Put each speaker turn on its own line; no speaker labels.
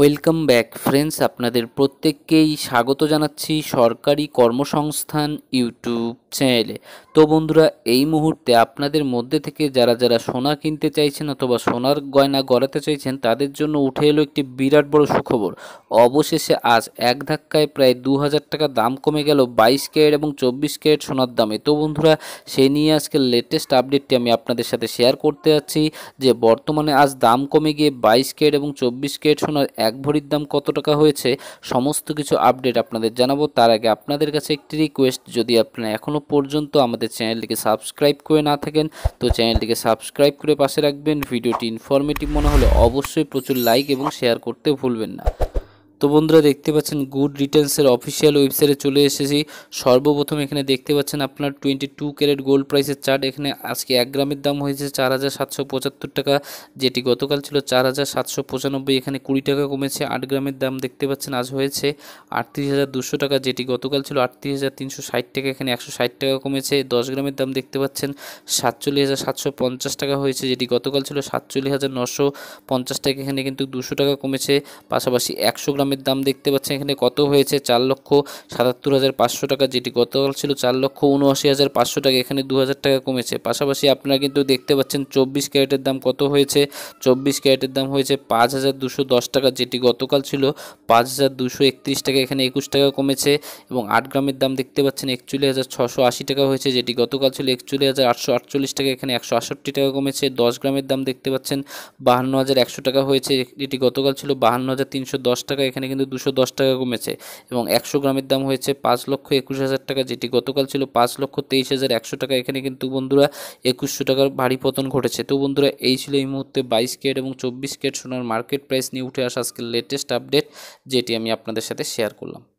welcome back friends আপনাদের প্রত্যেককেই স্বাগত জানাচ্ছি সরকারি কর্মসংস্থান ইউটিউব চ্যানেলে তো বন্ধুরা এই মুহূর্তে আপনাদের মধ্যে থেকে যারা যারা সোনা কিনতে চাইছেন অথবা সোনার গয়না গড়াতে চাইছেন তাদের জন্য উঠে এলো একটি বিরাট বড় সুখবর অবশেষে আজ এক ধাক্কায় প্রায় দু হাজার টাকা দাম কমে গেল বাইশ কেয়ার এবং চব্বিশ কেয়ার সোনার দামে তো বন্ধুরা সেই নিয়ে আজকে লেটেস্ট আপডেটটি আমি আপনাদের সাথে শেয়ার করতে যাচ্ছি যে বর্তমানে আজ দাম কমে গিয়ে বাইশ কেয়ার এবং চব্বিশ কেয়ার সোনার এক ভরির দাম কত টাকা হয়েছে সমস্ত কিছু আপডেট আপনাদের জানাবো তার আগে আপনাদের কাছে একটি রিকোয়েস্ট যদি আপনারা এখনও পর্যন্ত আমাদের চ্যানেলটিকে সাবস্ক্রাইব করে না থাকেন তো চ্যানেলটিকে সাবস্ক্রাইব করে পাশে রাখবেন ভিডিওটি ইনফরমেটিভ মনে হলে অবশ্যই প্রচুর লাইক এবং শেয়ার করতে ভুলবেন না তো বন্ধুরা দেখতে পাচ্ছেন গুড রিটার্নসের অফিসিয়াল ওয়েবসাইটে চলে এসেছি সর্বপ্রথম এখানে দেখতে পাচ্ছেন আপনার টোয়েন্টি টু ক্যারেট গোল্ড প্রাইসের চার্ট এখানে আজকে এক গ্রামের দাম হয়েছে চার হাজার সাতশো পঁচাত্তর টাকা যেটি গতকাল ছিল চার হাজার সাতশো পঁচানব্বই এখানে কুড়ি টাকা কমেছে আট গ্রামের দাম দেখতে পাচ্ছেন আজ হয়েছে আটত্রিশ হাজার দুশো টাকা যেটি গতকাল ছিল আটত্রিশ হাজার তিনশো ষাট টাকা এখানে একশো ষাট টাকা কমেছে দশ গ্রামের দাম দেখতে পাচ্ছেন সাতচল্লিশ হাজার সাতশো পঞ্চাশ টাকা হয়েছে যেটি গতকাল ছিল সাতচল্লিশ হাজার নশো পঞ্চাশ টাকা এখানে কিন্তু দুশো টাকা কমেছে পাশাপাশি একশো গ্রামের গমের দাম দেখতে পাচ্ছেন এখানে কত হয়েছে চার লক্ষ সাতাত্তর হাজার পাঁচশো টাকা যেটি গতকাল ছিল চার লক্ষ উনআশি হাজার পাঁচশো টাকা এখানে দু হাজার টাকা কমেছে পাশাপাশি আপনারা কিন্তু দেখতে পাচ্ছেন চব্বিশ ক্যারেটের দাম কত হয়েছে চব্বিশ ক্যারেটের দাম হয়েছে পাঁচ হাজার দুশো দশ টাকা যেটি গতকাল ছিল পাঁচ হাজার দুশো একত্রিশ টাকা এখানে একুশ টাকা কমেছে এবং আট গ্রামের দাম দেখতে পাচ্ছেন একচল্লিশ হাজার ছশো আশি টাকা হয়েছে যেটি গতকাল ছিল একচল্লিশ হাজার আটশো আটচল্লিশ টাকা এখানে একশো আষট্টি টাকা কমেছে দশ গ্রামের দাম দেখতে পাচ্ছেন বাহান্ন হাজার একশো টাকা হয়েছে এটি গতকাল ছিল বাহান্ন হাজার তিনশো দশ টাকা এখানে এখানে কিন্তু দুশো দশ টাকা কমেছে এবং একশো গ্রামের দাম হয়েছে পাঁচ লক্ষ একুশ হাজার টাকা যেটি গতকাল ছিল পাঁচ লক্ষ তেইশ হাজার একশো টাকা এখানে কিন্তু বন্ধুরা একুশশো টাকার ভারী পতন ঘটেছে তো বন্ধুরা এই ছিল এই মুহূর্তে বাইশ কেট এবং চব্বিশ কেট সোনার মার্কেট প্রাইস নিয়ে উঠে আসা আজকের লেটেস্ট আপডেট যেটি আমি আপনাদের সাথে শেয়ার করলাম